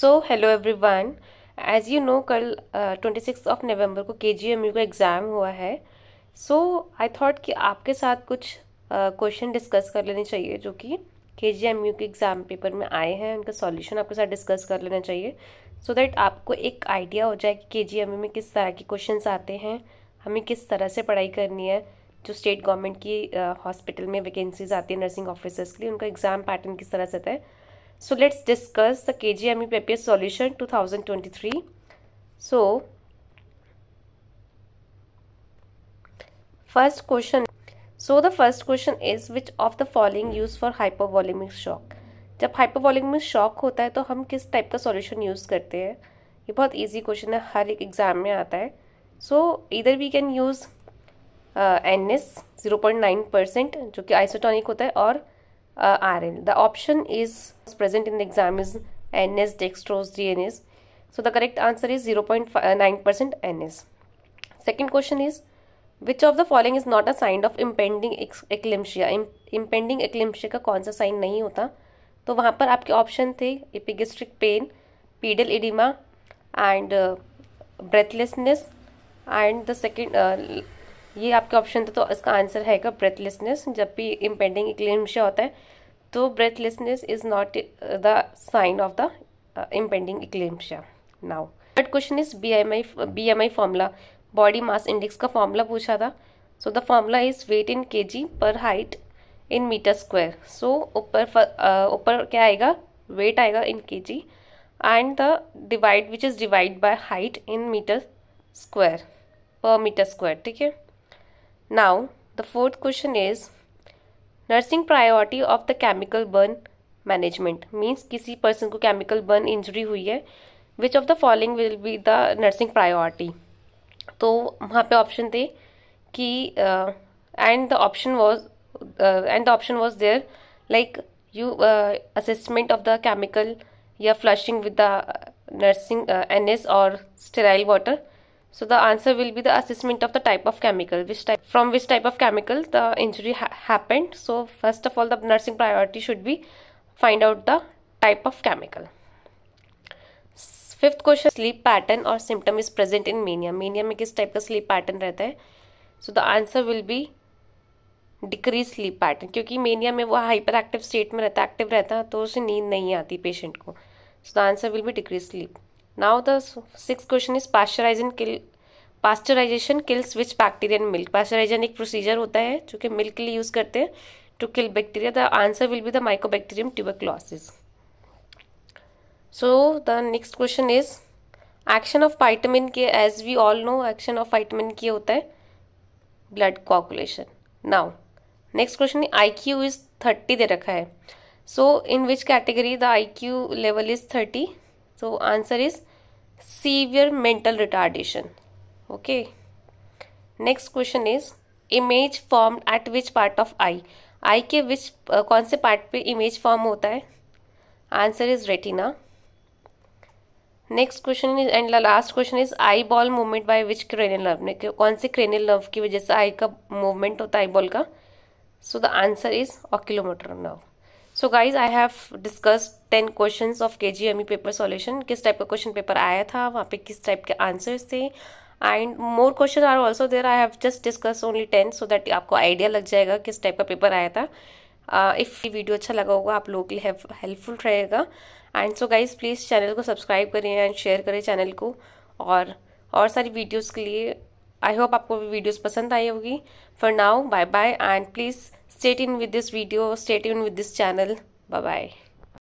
So hello one as you know कल twenty six of November को K G M U का exam हुआ है सो आई थॉट कि आपके साथ कुछ क्वेश्चन uh, डिस्कस कर लेने चाहिए जो कि के जी एम यू के एग्ज़ाम पेपर में आए हैं उनका सॉल्यूशन आपके साथ डिस्कस कर लेना चाहिए सो so दैट आपको एक आइडिया हो जाए कि के जी एम यू में किस तरह के क्वेश्चन आते हैं हमें किस तरह से पढ़ाई करनी है जो स्टेट गवर्नमेंट की हॉस्पिटल uh, में वैकेंसीज आती है नर्सिंग ऑफिसर्स के लिए उनका एग्ज़ाम पैटर्न किस तरह से होता है So let's discuss the KGME paper solution 2023. So first question. So the first question is which of the following use for hypervolemic shock? जब हाइपोवॉलीमिक शॉक होता है तो हम किस टाइप का सॉल्यूशन यूज़ करते हैं ये बहुत इजी क्वेश्चन है हर एक एग्ज़ाम में आता है सो इधर we can use N S zero point nine percent जो कि आइसोटॉनिक होता है और uh, RL. The option is present in the exam is NS dextrose dns So the correct answer is 0.9% NS. Second question is which of the following is not a sign of impending eclampsia impending एक्लिम्शिया का कौन सा sign नहीं होता तो वहाँ पर आपके option थे pedal edema and uh, breathlessness and the second uh, ये आपके ऑप्शन था तो इसका आंसर का ब्रेथलेसनेस जब भी इम्पेंडिंग इक्लेम्शा होता है तो breathlessness is not the sign of the impending eclampsia now third question is B M I B M I formula body mass index का फॉर्मूला पूछा था so the formula is weight in K G per height in meter square so ऊपर uh, ऊपर क्या आएगा weight आएगा in K G and the divide which is divide by height in meter square per meter square ठीक है Now, the fourth question is nursing priority of the chemical burn management means किसी person को chemical burn injury हुई है which of the following will be the nursing priority तो वहाँ पे option थे कि uh, and the option was uh, and the option was there like you uh, assessment of the chemical या flushing with the nursing uh, NS or sterile water So the answer will be the assessment of the type of chemical, which type, from which type of chemical the injury ha happened. So first of all, the nursing priority should be find out the type of chemical. fifth question sleep pattern or symptom is present in mania mania mein kis type ka sleep pattern rehta hai so the answer will be decrease sleep pattern क्योंकि mania में वो hyper active state में रहता है active रहता है तो उसे नींद नहीं आती पेशेंट को so the answer will be decrease sleep now the six question is pasteurization kill pasteurization kills which bacteria in milk pasteurization एक प्रोसीजर होता है जो कि मिल्क के लिए यूज़ करते हैं to kill bacteria the answer will be the mycobacterium tuberculosis so the next question is action of vitamin K as we all know action of vitamin K होता है blood coagulation now next question I Q is thirty दे रखा है so in which category the I Q level is thirty so answer is severe mental retardation okay next question is image form eight which part of eye eye के which uh, कौन से part पे image form होता है answer is retina next question is and last question is eyeball movement by which cranial nerve ने कौन से cranial nerve की वजह से आई का मूवमेंट होता है आई बॉल का so the answer is oculomotor nerve so guys I have discuss ten question of K G M E paper solution किस टाइप का क्वेश्चन पेपर आया था वहाँ पे किस टाइप के आंसर्स थे and more question are also there I have just discuss only ten so that आपको आइडिया लग जाएगा किस टाइप का पेपर आया था इफ़ uh, ये वीडियो अच्छा लगा होगा आप लोगों के लिए हेल्पफुल रहेगा and so guys please channel को सब्सक्राइब करें एंड शेयर करें चैनल को और और सारी वीडियोज़ के लिए आई होप आपको भी वीडियोस पसंद आई होगी for now bye bye and please state in with this video state in with this channel bye bye